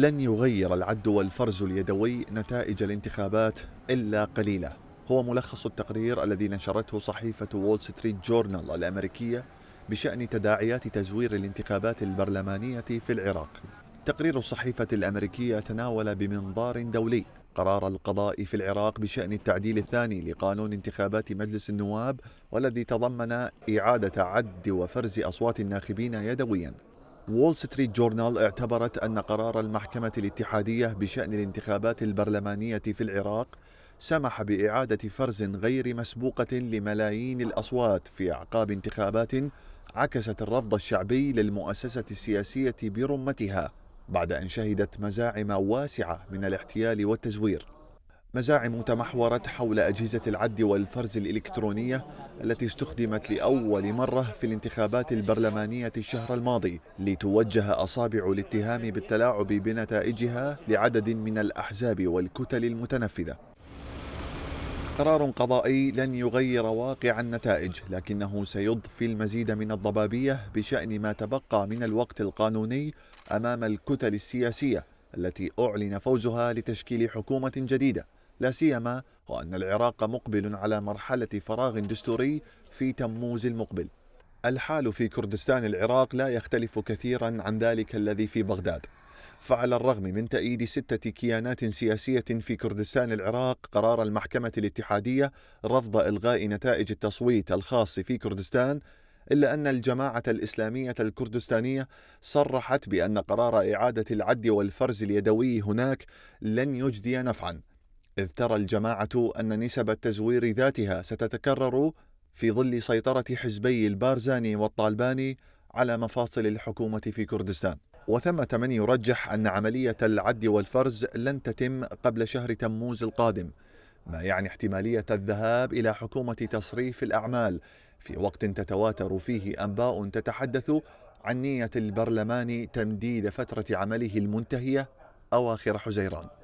لن يغير العد والفرز اليدوي نتائج الانتخابات إلا قليلة هو ملخص التقرير الذي نشرته صحيفة وول ستريت جورنال الأمريكية بشأن تداعيات تزوير الانتخابات البرلمانية في العراق تقرير الصحيفة الأمريكية تناول بمنظار دولي قرار القضاء في العراق بشأن التعديل الثاني لقانون انتخابات مجلس النواب والذي تضمن إعادة عد وفرز أصوات الناخبين يدوياً وول ستريت جورنال اعتبرت أن قرار المحكمة الاتحادية بشأن الانتخابات البرلمانية في العراق سمح بإعادة فرز غير مسبوقة لملايين الأصوات في أعقاب انتخابات عكست الرفض الشعبي للمؤسسة السياسية برمتها بعد أن شهدت مزاعم واسعة من الاحتيال والتزوير مزاعم تمحورت حول أجهزة العد والفرز الإلكترونية التي استخدمت لأول مرة في الانتخابات البرلمانية الشهر الماضي لتوجه أصابع الاتهام بالتلاعب بنتائجها لعدد من الأحزاب والكتل المتنفذة قرار قضائي لن يغير واقع النتائج لكنه سيضفي المزيد من الضبابية بشأن ما تبقى من الوقت القانوني أمام الكتل السياسية التي أعلن فوزها لتشكيل حكومة جديدة لا سيما وأن العراق مقبل على مرحلة فراغ دستوري في تموز المقبل الحال في كردستان العراق لا يختلف كثيرا عن ذلك الذي في بغداد فعلى الرغم من تأييد ستة كيانات سياسية في كردستان العراق قرار المحكمة الاتحادية رفض إلغاء نتائج التصويت الخاص في كردستان إلا أن الجماعة الإسلامية الكردستانية صرحت بأن قرار إعادة العد والفرز اليدوي هناك لن يجدي نفعاً إذ ترى الجماعة أن نسب التزوير ذاتها ستتكرر في ظل سيطرة حزبي البارزاني والطالباني على مفاصل الحكومة في كردستان وثمة من يرجح أن عملية العد والفرز لن تتم قبل شهر تموز القادم ما يعني احتمالية الذهاب إلى حكومة تصريف الأعمال في وقت تتواتر فيه أنباء تتحدث عن نية البرلمان تمديد فترة عمله المنتهية أواخر حزيران